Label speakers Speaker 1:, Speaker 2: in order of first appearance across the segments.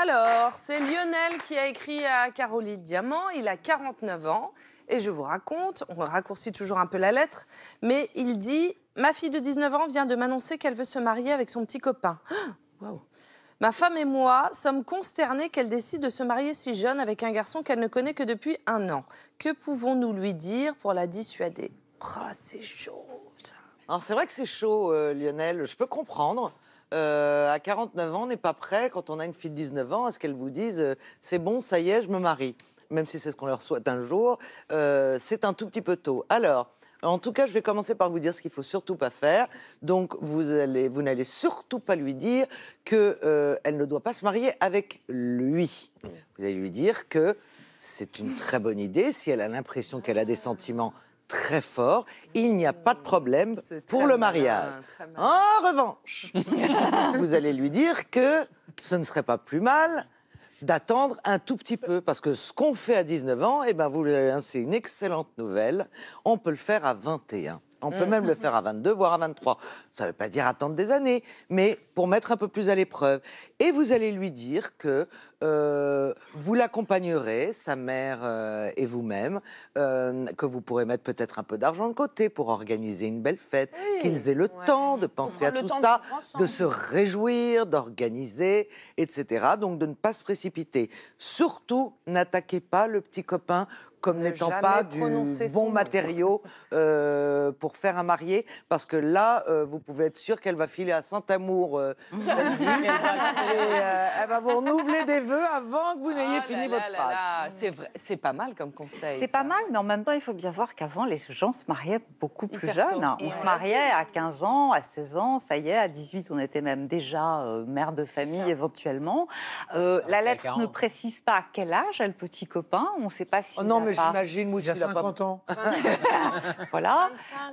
Speaker 1: Alors, c'est Lionel qui a écrit à Caroline Diamant. Il a 49 ans. Et je vous raconte, on raccourcit toujours un peu la lettre, mais il dit Ma fille de 19 ans vient de m'annoncer qu'elle veut se marier avec son petit copain. Ma femme et moi sommes consternés qu'elle décide de se marier si jeune avec un garçon qu'elle ne connaît que depuis un an. Que pouvons-nous lui dire pour la dissuader
Speaker 2: Ah, c'est chaud. Ça. Alors c'est vrai que c'est chaud, euh, Lionel. Je peux comprendre. Euh, à 49 ans, on n'est pas prêt, quand on a une fille de 19 ans, à ce qu'elle vous dise euh, c'est bon, ça y est, je me marie. Même si c'est ce qu'on leur souhaite un jour, euh, c'est un tout petit peu tôt. Alors, en tout cas, je vais commencer par vous dire ce qu'il faut surtout pas faire. Donc, vous allez, vous n'allez surtout pas lui dire que elle ne doit pas se marier avec lui. Vous allez lui dire que c'est une très bonne idée si elle a l'impression qu'elle a des sentiments très fort. Il n'y a pas de problème pour le mariage. en revanche, vous allez lui dire que ce ne serait pas plus mal d'attendre un tout petit peu, parce que ce qu'on fait à 19 ans, eh ben, c'est une excellente nouvelle. On peut le faire à 21. On peut même le faire à 22, voire à 23. Ça ne veut pas dire attendre des années, mais pour mettre un peu plus à l'épreuve. Et vous allez lui dire que euh, vous l'accompagnerez, sa mère euh, et vous-même, euh, que vous pourrez mettre peut-être un peu d'argent de côté pour organiser une belle fête, qu'ils aient le temps de penser à tout ça, de, se réjouir, d'organiser, etc. Donc de ne pas se précipiter. Surtout, n'attaquez pas le petit copain comme n'étant pas du bon matériau pour faire un marié, parce que là, vous pouvez être sûr qu'elle va filer à Saint-Amour. elle, va vous
Speaker 1: renouveler des avant que vous n'ayez ah fini votre phrase. C'est vrai, c'est pas mal comme conseil. C'est pas mal,
Speaker 3: mais en même temps, il faut bien voir qu'avant, les gens se mariaient beaucoup plus jeunes. On se mariait à 15 ans, à 16 ans, ça y est, à 18, on était même déjà euh, mère de famille éventuellement. Euh, la lettre ne précise pas à quel âge a le petit copain. On ne sait pas si. Oh non, mais j'imagine, il a 50 ans. voilà.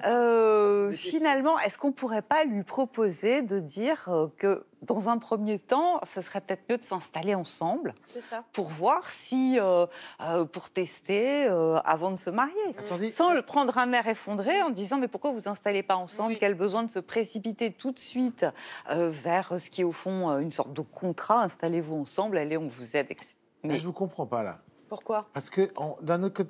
Speaker 3: Euh, finalement, est-ce qu'on pourrait pas lui proposer de dire que dans un premier temps, ce serait peut-être mieux de s'installer ensemble ça. pour voir si, euh, euh, pour tester euh, avant de se marier. Sans le prendre un air effondré en disant mais pourquoi vous installez pas ensemble Quel besoin de se précipiter tout de suite vers ce qui est au fond une sorte de contrat Installez-vous ensemble, allez, on vous aide.
Speaker 2: Mais... je vous comprends pas là. Pourquoi Parce que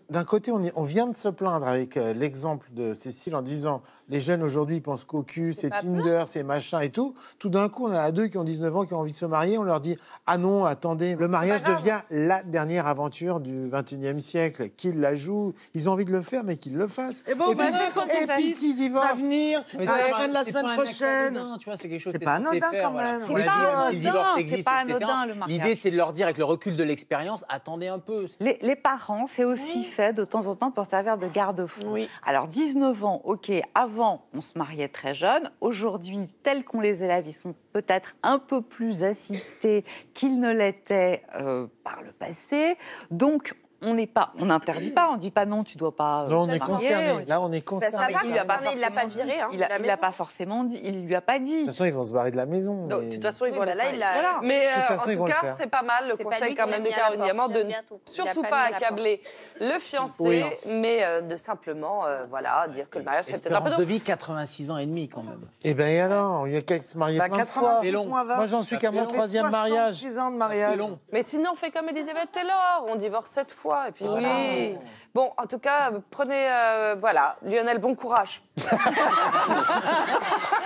Speaker 2: d'un côté, on, on, vient de se plaindre avec l'exemple de Cécile en disant les jeunes aujourd'hui pensent qu'au cul c'est Tinder, c'est machin et tout. Tout d'un coup, on a deux qui ont 19 ans, qui ont envie de se marier. On leur dit Ah non, attendez, le mariage devient la dernière aventure du 21e siècle. Qu'ils la jouent. Ils ont envie de le faire, mais qu'ils le fassent. Et, bon, bah, puis, s'ils divorcent, venir à la fin de la semaine prochaine.
Speaker 3: c'est pas anodin quand même. C'est pas anodin le mariage. L'idée, c'est de leur dire avec le recul de l'expérience, attendez un peu. Les, parents, c'est aussi fait de temps en temps pour servir de garde-fou. Alors 19 ans, ok, avant, on se mariait très jeune. Aujourd'hui, tels qu'on les élève, ils sont peut-être un peu plus assistés qu'ils ne l'étaient euh, par le passé. Donc, on n'est pas, on n'interdit pas, on dit pas non, tu ne dois pas. Non, on est concerné. Là, on est concerné. Bah, il
Speaker 1: il l'a pas, viré. Hein, il, ne il
Speaker 3: pas forcément dit. Il lui a pas dit. De toute façon, ils vont se barrer de la maison. Mais... De toute façon, ils vont se barrer. il voilà. Mais euh, en tout cas, c'est
Speaker 1: pas mal le conseil quand même de Caroline Diamant de surtout pas accabler le fiancé, mais euh, de simplement, euh, dire que le mariage c'est peut-être un peu. de vie
Speaker 3: 86 ans et demi quand même. Eh bien, alors, il y a qu'à se marier bah, plein de Moi, j'en suis qu'à mon troisième mariage. 86
Speaker 1: ans de mariage. Mais sinon, on fait comme Elisabeth Taylor, on divorce sept fois. Et puis Bon, en tout cas, prenez, euh, voilà, Lionel, bon courage.